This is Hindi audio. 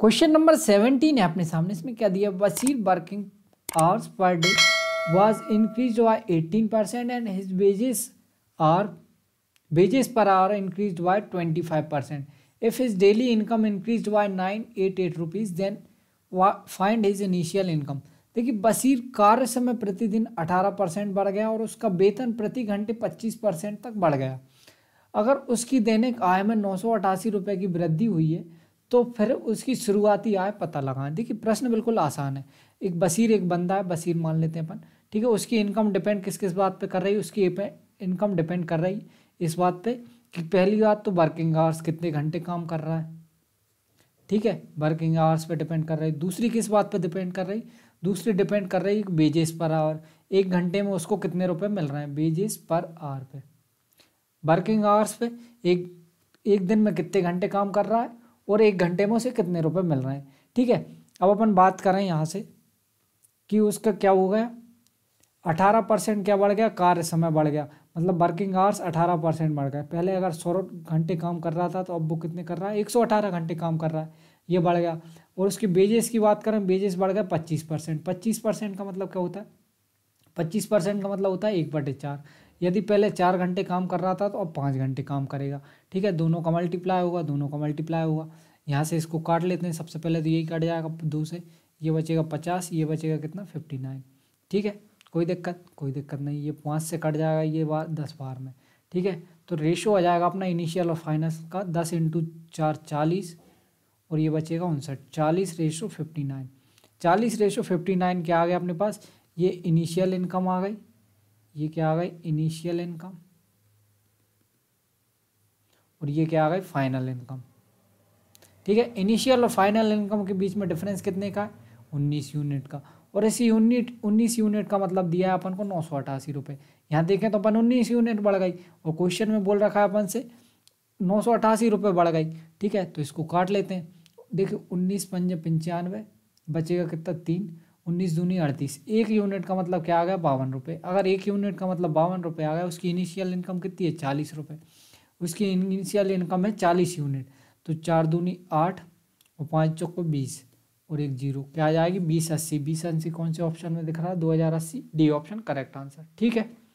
क्वेश्चन नंबर सेवनटीन है अपने सामने इसमें क्या दिया Wasir working hours per day was increase by eighteen percent and his wages or wages per hour increase by twenty five percent if his daily income increase by nine eight eight rupees then find his initial income देखिए बसीर कार्य समय प्रतिदिन अठारह परसेंट बढ़ गया और उसका वेतन प्रति घंटे पच्चीस परसेंट तक बढ़ गया अगर उसकी दैनिक आय में नौ सौ अठासी रुपये की वृद्धि हुई है तो फिर उसकी शुरुआती आय पता लगाएं देखिए प्रश्न बिल्कुल आसान है एक बसीर एक बंदा है बसीर मान लेते हैं अपन ठीक है उसकी इनकम डिपेंड किस किस बात पे कर रही है उसकी इनकम डिपेंड कर रही इस बात पे कि पहली बात तो वर्किंग आवर्स कितने घंटे काम कर रहा है ठीक है वर्किंग आवर्स पे डिपेंड कर रही दूसरी किस बात पे डिपेंड कर रही दूसरी डिपेंड कर रही वेजेस पर आवर एक घंटे में उसको कितने रुपये मिल रहे हैं वेजेस पर आवर पे वर्किंग आवर्स पे एक एक दिन में कितने घंटे काम कर रहा है और एक घंटे में उसे कितने रुपए मिल रहे हैं ठीक है अब अपन बात करें यहाँ से कि उसका क्या हो गया अठारह परसेंट क्या बढ़ गया कार्य समय बढ़ गया मतलब वर्किंग आवर्स अठारह परसेंट बढ़ गए पहले अगर सौ घंटे काम कर रहा था तो अब वो कितने कर रहा है एक सौ अठारह घंटे काम कर रहा है ये बढ़ गया और उसके बेजेस की बात करें बेजेस बढ़ गए पच्चीस परसेंट पच्चीस परसेंट का मतलब क्या होता है पच्चीस परसेंट का मतलब होता है एक बटे चार यदि पहले चार घंटे काम कर रहा था तो अब पाँच घंटे काम करेगा ठीक है दोनों का मल्टीप्लाई होगा दोनों का मल्टीप्लाई होगा यहाँ से इसको काट लेते हैं सबसे पहले तो यही काट जाएगा दो से ये बचेगा पचास ये बचेगा कितना फिफ्टी नाइन ठीक है कोई दिक्कत कोई दिक्कत नहीं ये पाँच से कट जाएगा ये बार दस बार में ठीक है तो रेशो आ जाएगा अपना इनिशियल और फाइनल का दस इंटू चार चालीस और ये बचेगा उनसठ चालीस रेशो फिफ्टी नाइन चालीस रेशो फिफ्टी नाइन क्या आ गया अपने पास ये इनिशियल इनकम आ गई ये क्या आ गई इनिशियल इनकम और ये क्या आ गई फाइनल इनकम ठीक है इनिशियल और फाइनल इनकम के बीच में डिफरेंस कितने का है उन्नीस यूनिट का और इसी यूनिट उन्नीस यूनिट का मतलब दिया है अपन को नौ सौ अट्ठासी रुपये यहाँ देखें तो अपन उन्नीस यूनिट बढ़ गई और क्वेश्चन में बोल रखा है अपन से नौ सौ अट्ठासी रुपये बढ़ गई ठीक है तो इसको काट लेते हैं देखिए उन्नीस पंजे पंचानवे बचेगा कितना तीन उन्नीस दूनी अड़तीस एक यूनिट का मतलब क्या आ गया बावन रुपये अगर एक यूनिट का मतलब बावन रुपये आ गया उसकी इनिशियल इनकम कितनी है चालीस रुपये उसकी इनिशियल इनकम है चालीस यूनिट तो चार दूनी आठ और पाँच चौको बीस और एक जीरो क्या आ जाएगी बीस अस्सी बीस अस्सी कौन से ऑप्शन में दिख रहा है दो हज़ार अस्सी डी ऑप्शन करेक्ट आंसर ठीक है